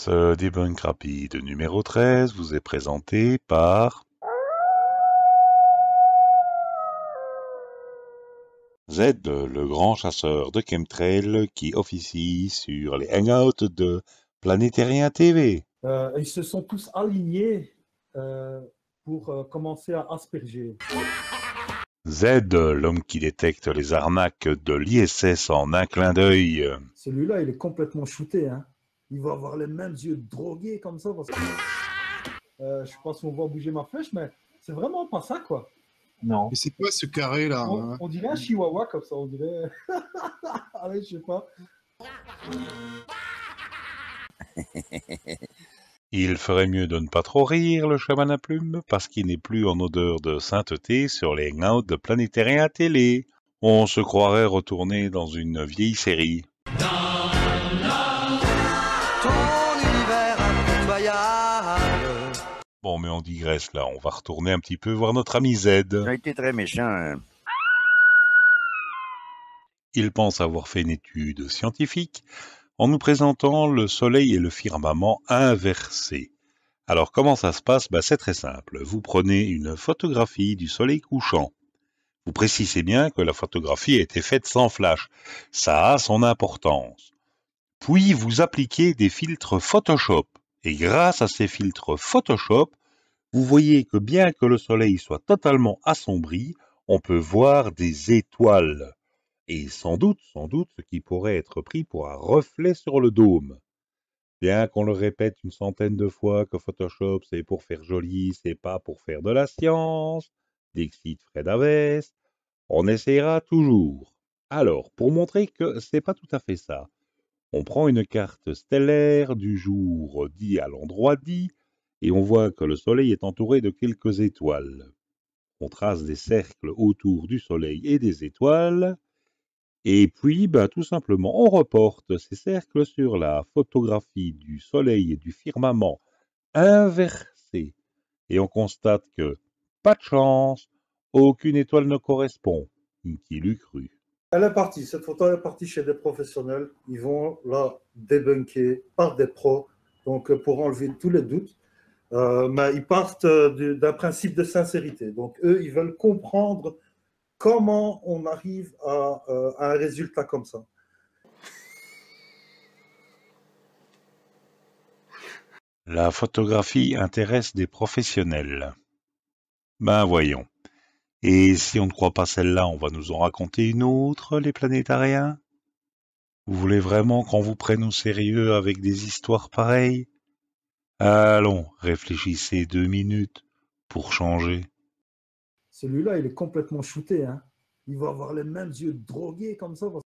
Ce debunk rapide numéro 13 vous est présenté par Z, le grand chasseur de chemtrail qui officie sur les hangouts de Planétérien TV. Euh, ils se sont tous alignés euh, pour euh, commencer à asperger. Z, l'homme qui détecte les arnaques de l'ISS en un clin d'œil. Celui-là, il est complètement shooté, hein il va avoir les mêmes yeux drogués comme ça. Parce que, euh, je sais pas si on voit bouger ma flèche, mais c'est vraiment pas ça, quoi. Non. Mais c'est quoi ce carré là hein? on, dirait un chihuahua comme ça, on dirait. Allez, je sais pas. Il ferait mieux de ne pas trop rire, le chaman à plumes, parce qu'il n'est plus en odeur de sainteté sur les hangouts de Planétérien à télé. On se croirait retourner dans une vieille série. Bon, mais on digresse là, on va retourner un petit peu voir notre ami Z. Ça a été très méchant. Hein. Il pense avoir fait une étude scientifique en nous présentant le Soleil et le firmament inversés. Alors comment ça se passe bah, C'est très simple. Vous prenez une photographie du Soleil couchant. Vous précisez bien que la photographie a été faite sans flash. Ça a son importance. Puis vous appliquez des filtres Photoshop et grâce à ces filtres Photoshop, vous voyez que bien que le soleil soit totalement assombri, on peut voir des étoiles. Et sans doute, sans doute, ce qui pourrait être pris pour un reflet sur le dôme. Bien qu'on le répète une centaine de fois que Photoshop c'est pour faire joli, c'est pas pour faire de la science, Dixit Fred Aves, on essaiera toujours. Alors, pour montrer que c'est pas tout à fait ça, on prend une carte stellaire du jour dit à l'endroit dit, et on voit que le Soleil est entouré de quelques étoiles. On trace des cercles autour du Soleil et des étoiles, et puis ben, tout simplement on reporte ces cercles sur la photographie du Soleil et du firmament inversé, et on constate que, pas de chance, aucune étoile ne correspond. Qui l'eût cru elle est partie, cette photo est partie chez des professionnels. Ils vont la débunker par des pros, donc euh, pour enlever tous les doutes. Euh, mais ils partent euh, d'un principe de sincérité. Donc eux, ils veulent comprendre comment on arrive à un résultat comme ça. La photographie intéresse des professionnels. Ben voyons, et si on ne croit pas celle-là, on va nous en raconter une autre, les planétariens Vous voulez vraiment qu'on vous prenne au sérieux avec des histoires pareilles Allons, réfléchissez deux minutes pour changer. Celui-là, il est complètement shooté. Hein il va avoir les mêmes yeux drogués comme ça.